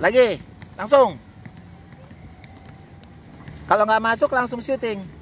Lagi, langsung. Kalau nggak masuk langsung syuting.